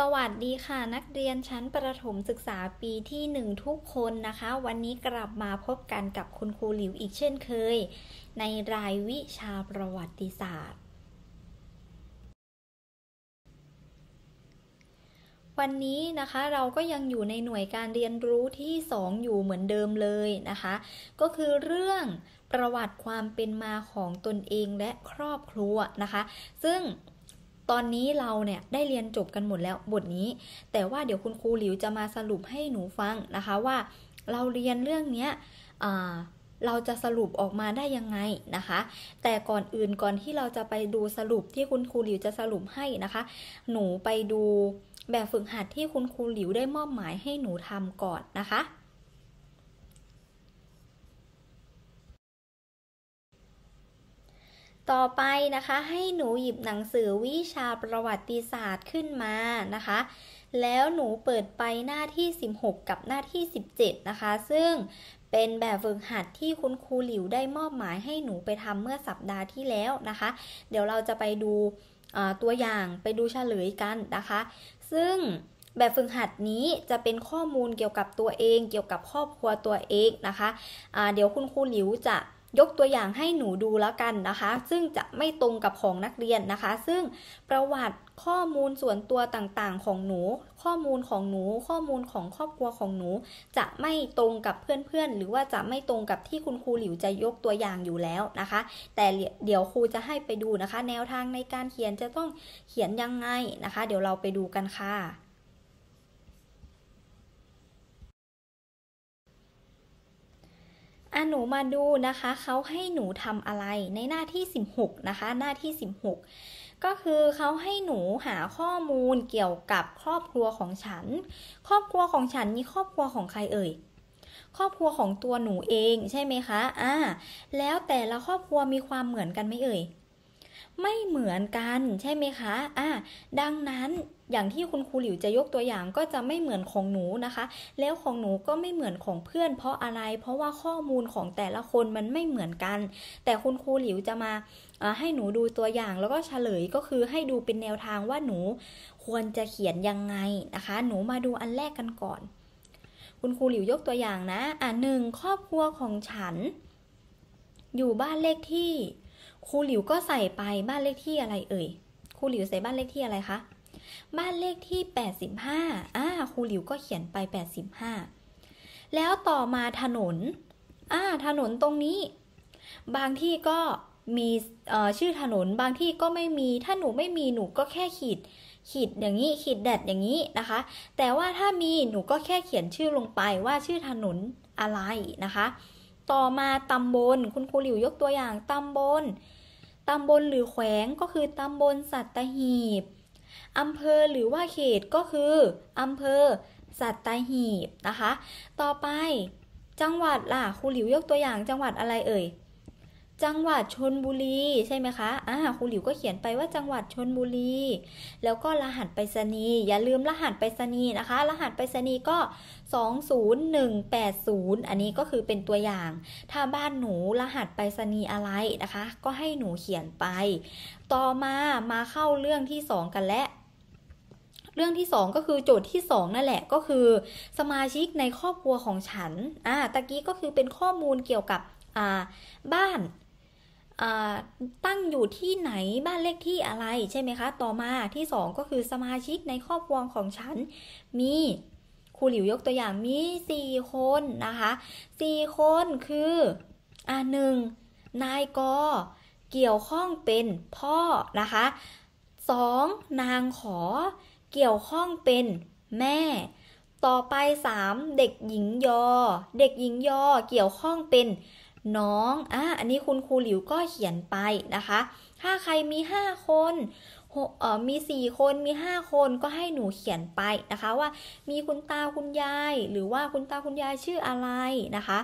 สวัสดีค่ะนักเรียนชั้นประถมศึกษาปีที่ 1 ทุกคนนะคะ วันนี้กลับมาพบกันกับคุณครูหลิวอีกเช่นเคย ในรายวิชาประวัติศาสตร์ วันนี้นะคะเราก็ยังอยู่ในหน่วยการเรียนรู้ที่ 2 อยู่เหมือนเดิมเลยนะคะ ก็คือเรื่องประวัติความเป็นมาของตนเองและครอบครัวนะคะ ซึ่งตอนนี้เราเนี่ยได้เรียนจบกันหมดแล้วบทนี้ แต่ว่าเดี๋ยวคุณครูหลิวจะมาสรุปให้หนูฟังนะคะว่าเราเรียนเรื่องนี้เราจะสรุปออกมาได้ยังไงนะคะ แต่ก่อนอื่นก่อนที่เราจะไปดูสรุปที่คุณครูหลิวจะสรุปให้นะคะ หนูไปดูแบบฝึกหัดที่คุณครูหลิวได้มอบหมายให้หนูทำก่อนนะคะต่อไปนะคะให้หนูหยิบหนังสือวิชาประวัติศาสตร์ขึ้นมานะคะ แล้วหนูเปิดไปหน้าที่ 16 กับหน้าที่ 17 นะคะ ซึ่งเป็นแบบฝึกหัดที่คุณครูหลิวได้มอบหมาย ให้หนูไปทำเมื่อสัปดาห์ที่แล้วนะคะ เดี๋ยวเราจะไปดูตัวอย่างไปดูเฉลยกันนะคะ ซึ่งแบบฝึกหัดนี้จะเป็นข้อมูลเกี่ยวกับตัวเองเกี่ยวกับครอบครัวตัวเองนะคะะเดี๋ยวคุณครูหลิวจะยกตัวอย่างให้หนูดูแล้วกันนะคะ ซึ่งจะไม่ตรงกับของนักเรียนนะคะ ซึ่งประวัติข้อมูลส่วนตัวต่างๆของหนู ข้อมูลของหนู ข้อมูลของครอบครัวของหนู จะไม่ตรงกับเพื่อนๆ หรือว่าจะไม่ตรงกับที่คุณครูหลิวจะยกตัวอย่างอยู่แล้วนะคะ แต่เดี๋ยวครูจะให้ไปดูนะคะ แนวทางในการเขียนจะต้องเขียนยังไงนะคะ เดี๋ยวเราไปดูกันค่ะอ่ะ หนูมาดูนะคะ เขาให้หนูทำอะไรในหน้าที่ 16 นะคะ หน้าที่ 16ก็คือเขาให้หนูหาข้อมูลเกี่ยวกับครอบครัวของฉัน ครอบครัวของฉันมีครอบครัวของใครเอ่ยครอบครัวของตัวหนูเองใช่ไหมคะอ่าแล้วแต่ละครอบครัวมีความเหมือนกันไหมเอ่ยไม่เหมือนกัน ใช่ไหมคะอ่าดังนั้นอย่างที่คุณครูหลิวจะยกตัวอย่างก็จะไม่เหมือนของหนูนะคะ แล้วของหนูก็ไม่เหมือนของเพื่อน เพราะอะไร เพราะว่าข้อมูลของแต่ละคนมันไม่เหมือนกัน แต่คุณครูหลิวจะมาให้หนูดูตัวอย่างแล้วก็เฉลยก็คือให้ดูเป็นแนวทางว่าหนูควรจะเขียนยังไงนะคะ หนูมาดูอันแรกกันก่อน คุณครูหลิวยกตัวอย่างนะ อ่ะหนึ่งครอบครัวของฉัน อยู่บ้านเลขที่ ครูหลิวก็ใส่ไปบ้านเลขที่อะไร เอ่ย ครูหลิวใส่บ้านเลขที่อะไรคะบ้านเลขที่ 85อ่าครูหลิวก็เขียนไป85 แล้วต่อมาถนน อ่า ถนนตรงนี้ บางที่ก็มีชื่อถนน บางที่ก็ไม่มี ถ้าหนูไม่มีหนูก็แค่ขีด ขีดอย่างนี้ ขีดแดดอย่างนี้นะคะ แต่ว่าถ้ามีหนูก็แค่เขียนชื่อลงไปว่าชื่อถนนอะไรนะคะ ต่อมาตำบลคุณครูหลิวยกตัวอย่างตำบล ตำบลหรือแขวงก็คือตำบลสัตหีบอำเภอหรือว่าเขตก็คือ อำเภอสัตหีบนะคะต่อไป จังหวัดล่ะครูหลิวยกตัวอย่างจังหวัดอะไรเอ่ยจังหวัดชนบุรีใช่ไหมคะ อ่า ครูหลิวก็เขียนไปว่าจังหวัดชนบุรี แล้วก็รหัสไปรษณีย์อย่าลืมรหัสไปรษณีย์นะคะ รหัสไปรษณีย์ก็ 20180 อันนี้ก็คือเป็นตัวอย่าง ถ้าบ้านหนูรหัสไปรษณีย์อะไรนะคะ ก็ให้หนูเขียนไป ต่อมามาเข้าเรื่องที่ 2 กันและ เรื่องที่2ก็คือโจทย์ที่2 นั่นแหละก็คือ สมาชิกในครอบครัวของฉัน อ่า ตะกี้ก็คือเป็นข้อมูลเกี่ยวกับอ่าบ้านตั้งอยู่ที่ไหนบ้านเลขที่อะไรใช่ไหมคะต่อมาที่ 2 ก็คือสมาชิกในครอบครัวของฉัน มีครูหลิวยกตัวอย่างมี 4 คนนะคะ 4 คนคืออ่าหนึ่งนายกเกี่ยวข้องเป็นพ่อนะคะ 2. นางขอเกี่ยวข้องเป็นแม่ ต่อไป 3. เด็กหญิงยอเด็กหญิงยอเกี่ยวข้องเป็นน้อง อ่ะอันนี้คุณครูหลิวก็เขียนไปนะคะ ถ้าใครมีห้าคน มีสี่คนมีห้าคนก็ให้หนูเขียนไปนะคะว่ามีคุณตาคุณยาย หรือว่าคุณตาคุณยายชื่ออะไรนะคะ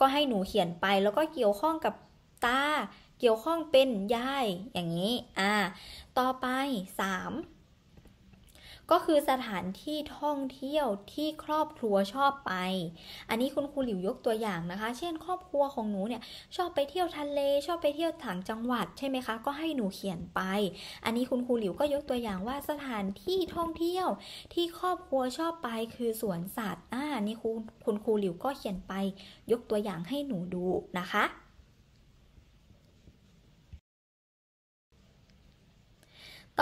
ก็ให้หนูเขียนไป แล้วก็เกี่ยวข้องกับตา เกี่ยวข้องเป็นยาย อย่างนี้ อ่าต่อไปสามก็คือสถานที่ท่องเที่ยวที่ครอบครัวชอบไป อันนี้คุณครูหลิวยกตัวอย่างนะคะ เช่นครอบครัวของหนูเนี่ย ชอบไปเที่ยวทะเล ชอบไปเที่ยวถางจังหวัด ใช่ไหมคะ ก็ให้หนูเขียนไป อันนี้คุณครูหลิวก็ยกตัวอย่างว่าสถานที่ท่องเที่ยว ที่ครอบครัวชอบไป คือสวนสัตว์ อ่า นี่คุณคุณครูหลิวก็เขียนไป ยกตัวอย่างให้หนูดูนะคะ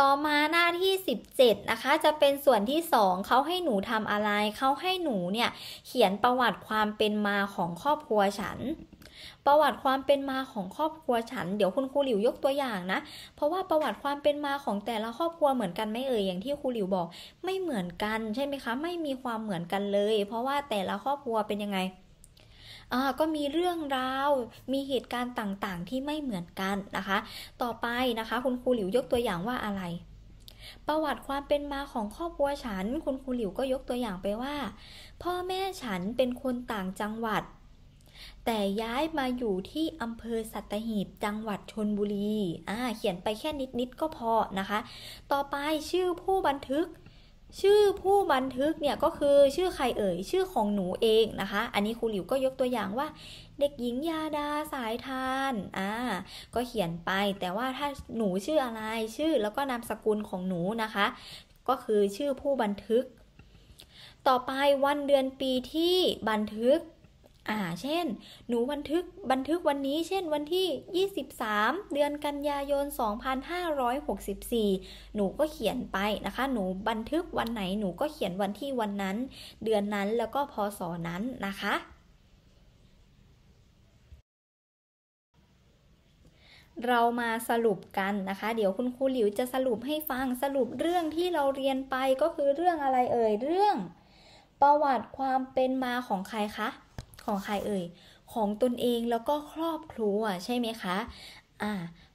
ต่อมาหน้าที่ 17 นะคะจะเป็นส่วนที่ 2 เขาให้หนูทำอะไรเขาให้หนูเนี่ย เขียนประวัติความเป็นมาของครอบครัวฉัน ประวัติความเป็นมาของครอบครัวฉัน เดี๋ยวคุณครูหลิวยกตัวอย่างนะเพราะว่าประวัติความเป็นมาของแต่ละครอบครัวเหมือนกันไม่เอ่ยอย่างที่ครูหลิวบอกไม่เหมือนกันใช่ไหมคะไม่มีความเหมือนกันเลย เพราะว่าแต่ละครอบครัวเป็นยังไงก็มีเรื่องราวมีเหตุการณ์ต่างๆที่ไม่เหมือนกันนะคะต่อไปนะคะคุณครูหลิวยกตัวอย่างว่าอะไร ประวัติความเป็นมาของครอบครัวฉัน คุณครูหลิวก็ยกตัวอย่างไปว่า พ่อแม่ฉันเป็นคนต่างจังหวัด แต่ย้ายมาอยู่ที่อำเภอสัตหีบจังหวัดชนบุรีอ่าเขียนไปแค่นิดๆก็พอ นะคะ ต่อไปชื่อผู้บันทึกชื่อผู้บันทึกเนี่ยก็คือชื่อใครเอ่ย ชื่อของหนูเองนะคะ อันนี้ครูหลิวก็ยกตัวอย่างว่า เด็กหญิงยาดาสายทานอ่าก็เขียนไปแต่ว่าถ้าหนูชื่ออะไรชื่อแล้วก็นามสกุลของหนูนะคะ ก็คือชื่อผู้บันทึก ต่อไปวันเดือนปีที่บันทึกอ่าเช่น หนูบันทึก บันทึกวันนี้ เช่น วันที่ 23 เดือนกันยายน 2564 หนูก็เขียนไปนะคะ หนูบันทึกวันไหน หนูก็เขียนวันที่วันนั้น เดือนนั้น แล้วก็พศนั้นนะคะ เรามาสรุปกันนะคะ เดี๋ยวคุณครูหลิวจะสรุปให้ฟัง สรุปเรื่องที่เราเรียนไปก็คือเรื่องอะไรเอ่ย เรื่อง ประวัติความเป็นมาของใครคะของ ใคร เอ่ย ของตนเองแล้วก็ครอบครัว ใช่ไหมคะอ่า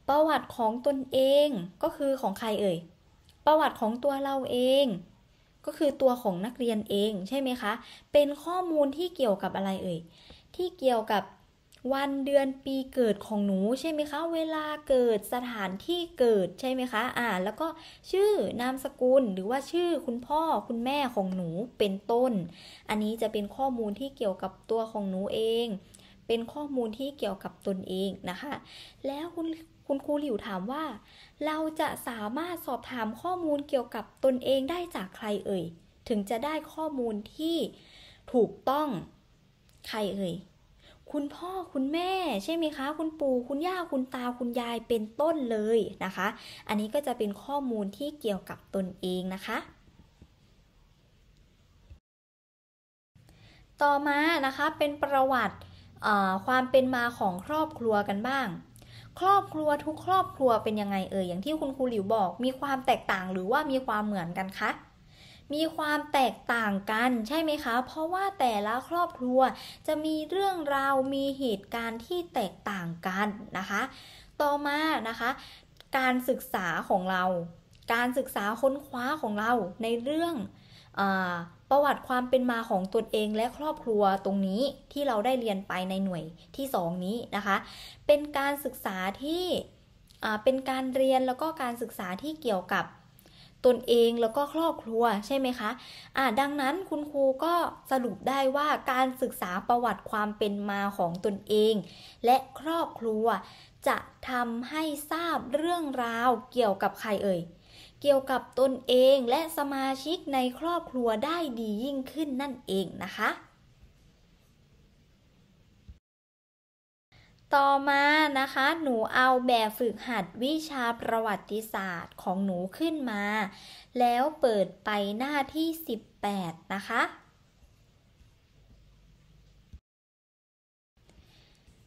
ประวัติของตนเองก็คือของใคร เอ่ย ประวัติของตัวเราเอง ก็คือตัวของนักเรียนเองใช่ไหมคะ เป็นข้อมูลที่เกี่ยวกับอะไรเอ่ย ที่เกี่ยวกับวันเดือนปีเกิดของหนูใช่ไหมคะเวลาเกิดสถานที่เกิดใช่ไหมคะอ่าแล้วก็ชื่อนามสกุลหรือว่าชื่อคุณพ่อคุณแม่ของหนูเป็นต้น อันนี้จะเป็นข้อมูลที่เกี่ยวกับตัวของหนูเอง เป็นข้อมูลที่เกี่ยวกับตนเองนะคะ แล้วคุณคุณครูหลิวถามว่า เราจะสามารถสอบถามข้อมูลเกี่ยวกับตนเองได้จากใครเอ่ยถึงจะได้ข้อมูลที่ถูกต้องใครเอ่ยคุณพ่อ คุณแม่ใช่ไหมคะ คุณปู่ คุณย่า คุณตา คุณยาย เป็นต้นเลยนะคะ อันนี้ก็จะเป็นข้อมูลที่เกี่ยวกับตนเองนะคะ ต่อมานะคะ เป็นประวัติความเป็นมาของครอบครัวกันบ้าง ครอบครัวทุกครอบครัวเป็นยังไงเอ่ย อย่างที่คุณครูหลิวบอก มีความแตกต่างหรือว่ามีความเหมือนกันคะมีความแตกต่างกันใช่ไหมคะ เพราะว่าแต่ละครอบครัวจะมีเรื่องราวมีเหตุการณ์ที่แตกต่างกันนะคะ ต่อมานะคะ การศึกษาของเรา การศึกษาค้นคว้าของเราในเรื่องอประวัติความเป็นมาของตนเองและครอบครัวตรงนี้ที่เราได้เรียนไปในหน่วยที่ 2 นี้นะคะเป็นการศึกษาที่เป็นการเรียนแล้วก็การศึกษาที่เกี่ยวกับตนเองแล้วก็ครอบครัวใช่ไหมคะอ่า ดังนั้นคุณครูก็สรุปได้ว่าการศึกษาประวัติความเป็นมาของตนเอง และครอบครัวจะทำให้ทราบเรื่องราวเกี่ยวกับใครเอ่ย เกี่ยวกับตนเองและสมาชิกในครอบครัวได้ดียิ่งขึ้นนั่นเองนะคะต่อมานะคะ หนูเอาแบบฝึกหัดวิชาประวัติศาสตร์ของหนูขึ้นมา แล้วเปิดไปหน้าที่ 18 นะคะ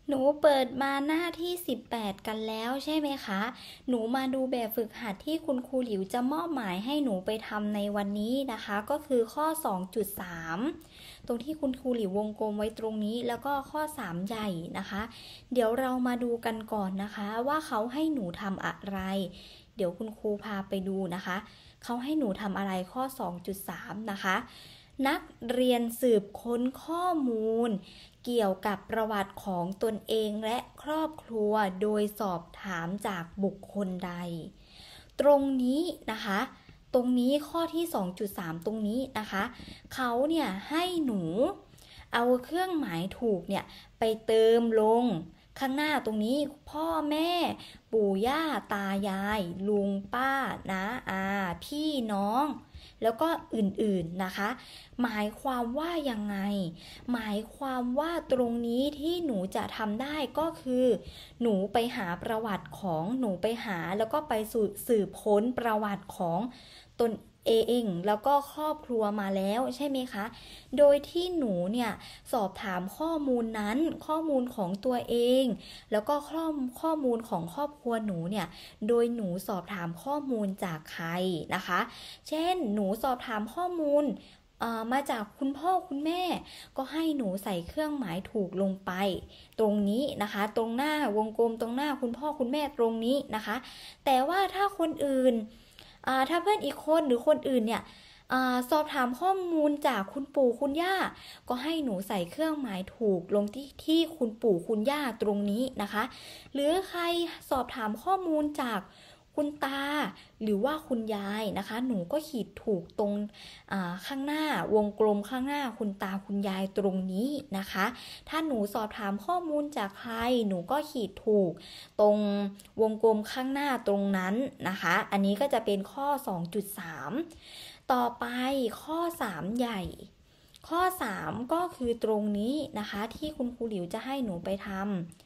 หนูเปิดมาหน้าที่ 18 กันแล้วใช่ไหมคะ หนูมาดูแบบฝึกหัดที่คุณครูหลิวจะมอบหมายให้หนูไปทำในวันนี้นะคะ ก็คือข้อ 2.3ตรงที่คุณครูหลิววงกลมไว้ตรงนี้แล้วก็ข้อ 3 ใหญ่นะคะ เดี๋ยวเรามาดูกันก่อนนะคะว่าเขาให้หนูทำอะไร เดี๋ยวคุณครูพาไปดูนะคะ เขาให้หนูทำอะไรข้อ 2.3 นะคะ นักเรียนสืบค้นข้อมูล เกี่ยวกับประวัติของตนเองและครอบครัวโดยสอบถามจากบุคคลใด ตรงนี้นะคะตรงนี้ข้อที่ 2.3 ตรงนี้นะคะ เขาเนี่ยให้หนูเอาเครื่องหมายถูกเนี่ยไปเติมลงข้างหน้าตรงนี้พ่อแม่ปู่ย่าตายายลุงป้านะ้าอา พี่น้องแล้วก็อื่นๆนะคะ หมายความว่ายังไง หมายความว่าตรงนี้ที่หนูจะทำได้ก็คือ หนูไปหาประวัติของหนูไปหาแล้วก็ไปสืบค้นประวัติของตนเองแล้วก็ครอบครัวมาแล้วใช่ไหมคะ โดยที่หนูเนี่ย สอบถามข้อมูลนั้น ข้อมูลของตัวเอง แล้วก็ข้อข้อมูลของครอบครัวหนูเนี่ย โดยหนูสอบถามข้อมูลจากใครนะคะ เช่น หนูสอบถามข้อมูลมาจากคุณพ่อคุณแม่ ก็ให้หนูใส่เครื่องหมายถูกลงไป ตรงนี้นะคะ ตรงหน้าวงกลมตรงหน้าคุณพ่อคุณแม่ตรงนี้นะคะ แต่ว่าถ้าคนอื่นถ้าเพื่อนอีกคนหรือคนอื่นเนี่ยอสอบถามข้อมูลจากคุณปู่คุณย่า ก็ให้หนูใส่เครื่องหมายถูกลงที่ที่คุณปู่คุณย่าตรงนี้นะคะ หรือใครสอบถามข้อมูลจากคุณตาหรือว่าคุณยายนะคะ หนูก็ขีดถูกตรงข้างหน้า วงกลมข้างหน้า คุณตาคุณยายตรงนี้นะคะ ถ้าหนูสอบถามข้อมูลจากใคร หนูก็ขีดถูกตรงวงกลมข้างหน้าตรงนั้นนะคะ อันนี้ก็จะเป็นข้อ 2.3 ต่อไปข้อ 3 ใหญ่ ข้อ 3 ก็คือตรงนี้นะคะ ที่คุณครูหลิวจะให้หนูไปท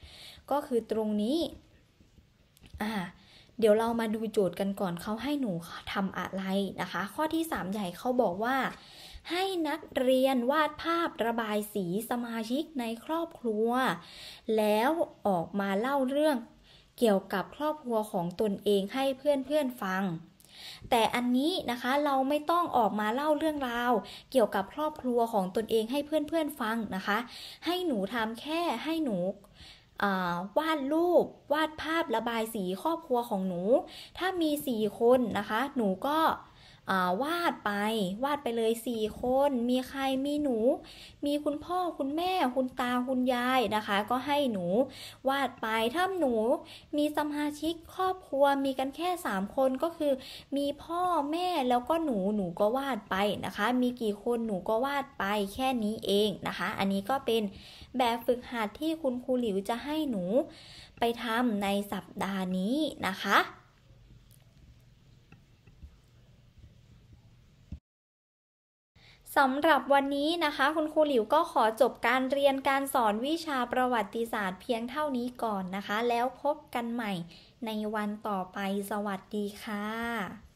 ำก็คือตรงนี้อ่าเดี๋ยวเรามาดูโจทย์กันก่อนเขาให้หนูทำอะไรนะคะ ข้อที่ 3 ใหญ่เขาบอกว่า ให้นักเรียนวาดภาพระบายสีสมาชิกในครอบครัว แล้วออกมาเล่าเรื่อง เกี่ยวกับครอบครัวของตนเองให้เพื่อนๆฟัง แต่อันนี้นะคะเราไม่ต้องออกมาเล่าเรื่องราว เกี่ยวกับครอบครัวของตนเองให้เพื่อนๆฟังนะคะ ให้หนูทำแค่ให้หนูวาดรูป วาดภาพระบายสีครอบครัวของหนู ถ้ามีสี่คนนะคะ หนูก็วาดไปวาดไปเลย4คน มีใครมีหนูมีคุณพ่อคุณแม่ คุณตาคุณยายนะคะ ก็ให้หนู วาดไปถ้าหนู มีสมาชิกครอบครัวมีกันแค่ 3 คนก็คือ มีพ่อแม่แล้วก็หนูหนูก็วาดไปนะคะ มีกี่คนหนูก็วาดไปแค่นี้เองนะคะ อันนี้ก็เป็นแบบฝึกหัดที่คุณครูหลิวจะให้หนูไปทำในสัปดาห์นี้นะคะสำหรับวันนี้นะคะคุณครูหลิวก็ขอจบการเรียนการสอนวิชาประวัติศาสตร์เพียงเท่านี้ก่อนนะคะ แล้วพบกันใหม่ในวันต่อไปสวัสดีค่ะ